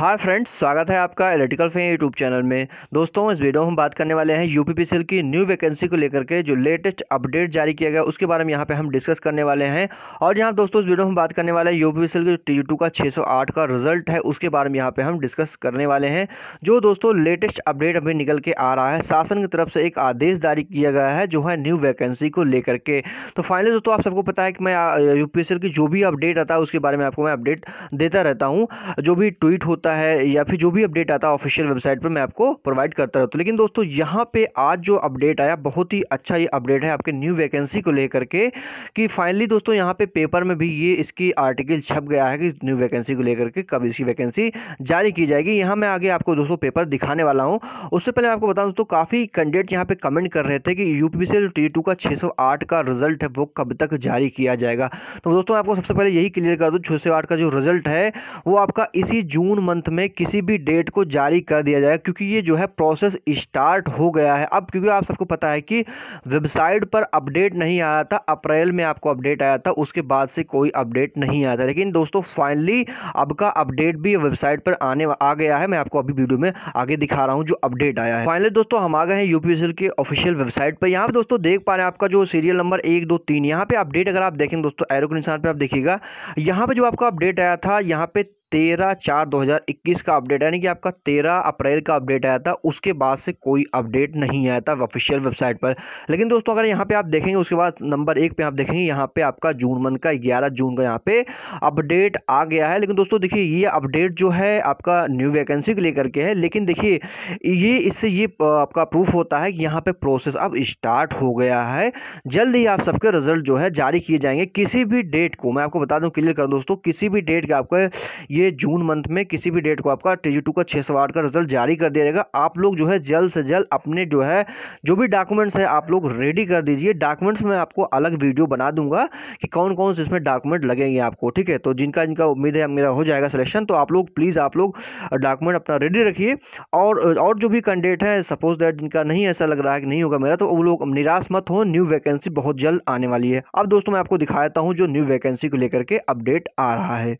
hi friends स्वागत है आपका इलेक्ट्रिकल फे यूट्यूब चैनल में दोस्तों इस वीडियो में हम बात करने वाले हैं यूपीपी सेल की न्यू वैकेंसी को लेकर के जो लेटेस्ट अपडेट जारी किया गया उसके बारे में यहाँ पे हम डिस्कस करने वाले हैं और यहाँ दोस्तों इस वीडियो में बात करने वाले हैं यू पी के टी टू का छः का रिजल्ट है उसके बारे में यहाँ पर हम डिस्कस करने वाले हैं जो दोस्तों लेटेस्ट अपडेट अभी निकल के आ रहा है शासन की तरफ से एक आदेश जारी किया गया है जो है न्यू वैकेंसी को लेकर के तो फाइनली दोस्तों आप सबको पता है कि मैं यू की जो भी अपडेट आता है उसके बारे में आपको मैं अपडेट देता रहता हूँ जो भी ट्वीट होता आता है या फिर जो भी अपडेट आता है ऑफिशियल वेबसाइट पर मैं आपको प्रोवाइड करता रहता हूँ लेकिन दोस्तों यहाँ पे आज जो अपडेट आया बहुत ही अच्छा ये अपडेट है आपके न्यू वैकेंसी को लेकर के कि फाइनली दोस्तों यहाँ पे पेपर में भी ये इसकी आर्टिकल छप गया है कि न्यू वैकेंसी को लेकर के कब इसकी वैकेंसी जारी की जाएगी यहाँ मैं आगे आपको दोस्तों पेपर दिखाने वाला हूँ उससे पहले आपको बता दोस्तों काफ़ी कैंडिडेट यहाँ पर कमेंट कर रहे थे कि यू पी से का छः का रिजल्ट है वो कब तक जारी किया जाएगा तो दोस्तों आपको सबसे पहले यही क्लियर कर दूँ छः का जो रिजल्ट है वो आपका इसी जून मंथ में किसी भी डेट को जारी कर दिया जाएगा क्योंकि ये जो है प्रोसेस स्टार्ट हो गया है अब क्योंकि आप सबको पता है कि वेबसाइट पर अपडेट नहीं आया था अप्रैल में आपको अपडेट आया था उसके बाद से कोई अपडेट नहीं आया था लेकिन दोस्तों फाइनली अब का अपडेट भी वेबसाइट पर आने आ गया है मैं आपको अभी वीडियो में आगे दिखा रहा हूँ जो अपडेट आया है फाइनली दोस्तों हम आ गए हैं यूपीएसएल के ऑफिशियल वेबसाइट पर यहाँ पर दोस्तों देख पा रहे हैं आपका जो सीरियल नंबर एक दो तीन यहाँ पर अपडेट अगर आप देखें दोस्तों एरो के निशान पर आप देखिएगा यहाँ पर जो आपका अपडेट आया था यहाँ पर तेरह चार 2021 का अपडेट यानी कि आपका तेरह अप्रैल का अपडेट आया था उसके बाद से कोई अपडेट नहीं आया था ऑफिशियल वेबसाइट पर लेकिन दोस्तों अगर यहाँ पे आप देखेंगे उसके बाद नंबर एक पे आप देखेंगे यहाँ पे आपका जून मंथ का ग्यारह जून का यहाँ पे अपडेट आ गया है लेकिन दोस्तों देखिए ये अपडेट जो है आपका न्यू वैकेंसी को लेकर के है लेकिन देखिए ये इससे ये आपका प्रूफ होता है कि यहाँ पर प्रोसेस अब स्टार्ट हो गया है जल्द ही आप सबके रिजल्ट जो है जारी किए जाएंगे किसी भी डेट को मैं आपको बता दूँ क्लियर कर दोस्तों किसी भी डेट का आपका ये जून मंथ में किसी भी डेट को आपका टी टू का छः सौ आठ का रिजल्ट जारी कर दिया जाएगा आप लोग जो है जल्द से जल्द अपने जो है जो भी डॉक्यूमेंट्स है आप लोग रेडी कर दीजिए डॉक्यूमेंट्स में आपको अलग वीडियो बना दूंगा कि कौन कौन से इसमें डॉक्यूमेंट लगेंगे आपको ठीक है तो जिनका जिनका उम्मीद है मेरा हो जाएगा सिलेक्शन तो आप लोग प्लीज़ आप लोग डॉक्यूमेंट अपना रेडी रखिए और और जो भी कैंडिडेट है सपोज दैट जिनका नहीं ऐसा लग रहा है कि नहीं होगा मेरा तो वो लोग निराश मत हो न्यू वैकेंसी बहुत जल्द आने वाली है अब दोस्तों मैं आपको दिखाता हूँ जो न्यू वैकेंसी को लेकर के अपडेट आ रहा है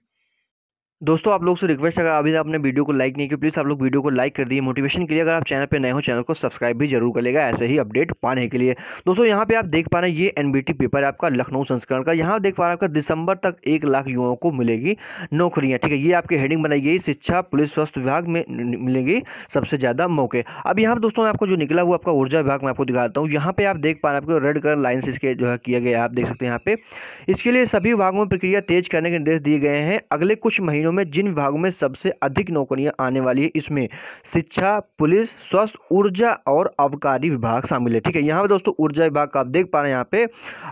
दोस्तों आप लोग से रिक्वेस्ट अगर अभी आपने वीडियो को लाइक नहीं किया प्लीज़ आप लोग वीडियो को लाइक कर दिए मोटिवेशन के लिए अगर आप चैनल पर नए हो चैनल को सब्सक्राइब भी जरूर करेगा ऐसे ही अपडेट पाने के लिए दोस्तों यहाँ पे आप देख पा रहे हैं ये एनबीटी पेपर है आपका लखनऊ संस्करण का यहाँ देख पा रहे हैं आपका दिसंबर तक एक लाख युवाओं को मिलेगी नौकरियाँ ठीक है ये आपकी हेडिंग बनाई गई शिक्षा पुलिस स्वास्थ्य विभाग में मिलेगी सबसे ज़्यादा मौके अब यहाँ पर दोस्तों आपको जो निकला हुआ आपका ऊर्जा विभाग मैं आपको दिखाता हूँ यहाँ पर आप देख पा रहे हैं आपको रेड कलर लाइन से इसके जो है किया गया आप देख सकते हैं यहाँ पे इसके लिए सभी विभागों में प्रक्रिया तेज करने के निर्देश दिए गए हैं अगले कुछ महीनों दिनों में जिन विभागों में सबसे अधिक नौकरियां आने वाली है इसमें शिक्षा पुलिस स्वास्थ्य ऊर्जा और आबकारी विभाग शामिल है ठीक है यहाँ पे दोस्तों ऊर्जा विभाग का आप देख पा रहे हैं यहाँ पे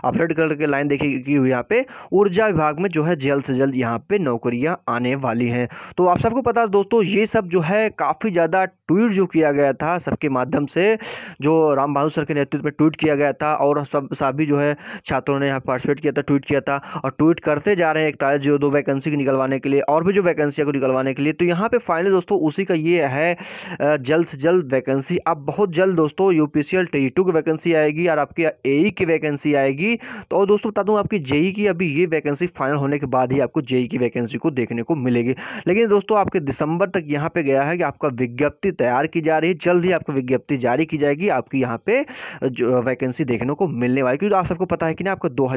आप रेड कलर की लाइन देखी हुई यहाँ पे ऊर्जा विभाग में जो है जल्द से जल्द यहाँ पे नौकरियाँ आने वाली हैं तो आप सबको पता है दोस्तों ये सब जो है काफ़ी ज़्यादा ट्वीट जो किया गया था सबके माध्यम से जो राम बहादुर सर के नेतृत्व में ट्वीट किया गया था और सब सभी जो है छात्रों ने यहाँ पार्टिसिपेट किया था ट्वीट किया था और ट्वीट करते जा रहे हैं इकतालीस जो दो वैकेंसी निकलवाने के लिए और पे जो वैकेंसी को निकलवाने के लिए तो यहाँ पे फाइनली दोस्तों उसी का ये है जल्द से जल्द वैकेंसी अब बहुत जल्द दोस्तों यू पी e की वैकेंसी आएगी और आपकी ए e की वैकेंसी आएगी तो और दोस्तों बता दूँ आपकी जेई e की अभी ये वैकेंसी फाइनल होने के बाद ही आपको जेई की वैकेंसी को देखने को मिलेगी लेकिन दोस्तों आपके दिसंबर तक यहाँ पर गया है कि आपका विज्ञप्ति तैयार की जा रही है जल्द ही आपको विज्ञप्ति जारी की जाएगी आपकी यहाँ पे वैकेंसी देखने को मिलने वाली क्योंकि आप सबको पता है कि ना आपका दो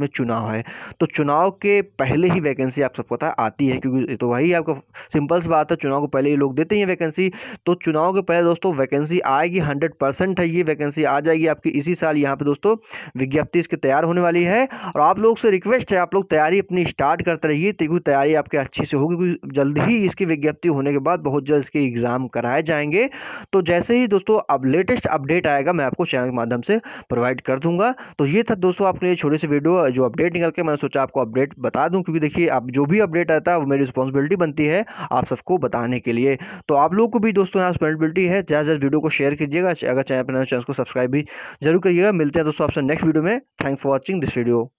में चुनाव है तो चुनाव के पहले ही वैकेंसी आप सबको पता आती है नोटिफिकेशन तो वही आपका सिंपल सी बात है चुनाव को पहले ही लोग देते हैं वैकेंसी तो चुनाव के पहले दोस्तों वैकेंसी आएगी हंड्रेड परसेंट है ये वैकेंसी आ जाएगी आपकी इसी साल यहाँ पे दोस्तों विज्ञप्ति इसकी तैयार होने वाली है और आप लोग से रिक्वेस्ट है आप लोग तैयारी अपनी स्टार्ट करते रहिए क्योंकि तैयारी आपके अच्छे से होगी क्योंकि जल्द ही इसकी विज्ञप्ति होने के बाद बहुत जल्द इसके एग्ज़ाम कराए जाएंगे तो जैसे ही दोस्तों अब लेटेस्ट अपडेट आएगा मैं आपको चैनल के माध्यम से प्रोवाइड कर दूंगा तो ये था दोस्तों आपके छोटी सी वीडियो जो अपडेट निकल के मैंने सोचा आपको अपडेट बता दूं क्योंकि देखिए आप जो भी अपडेट आता है वो मेरी रिस्पॉन्सिबिलिटी बनती है आप सबको बताने के लिए तो आप लोगों को भी दोस्तों यहाँ रिस्पॉन्सिबिलिटी है ज़्यादा ज़्यादा वीडियो को शेयर कीजिएगा अगर चैनल पर चैनल को सब्सक्राइब भी जरूर करिएगा मिलते हैं दोस्तों आपसे नेक्स्ट वीडियो में thank for watching this video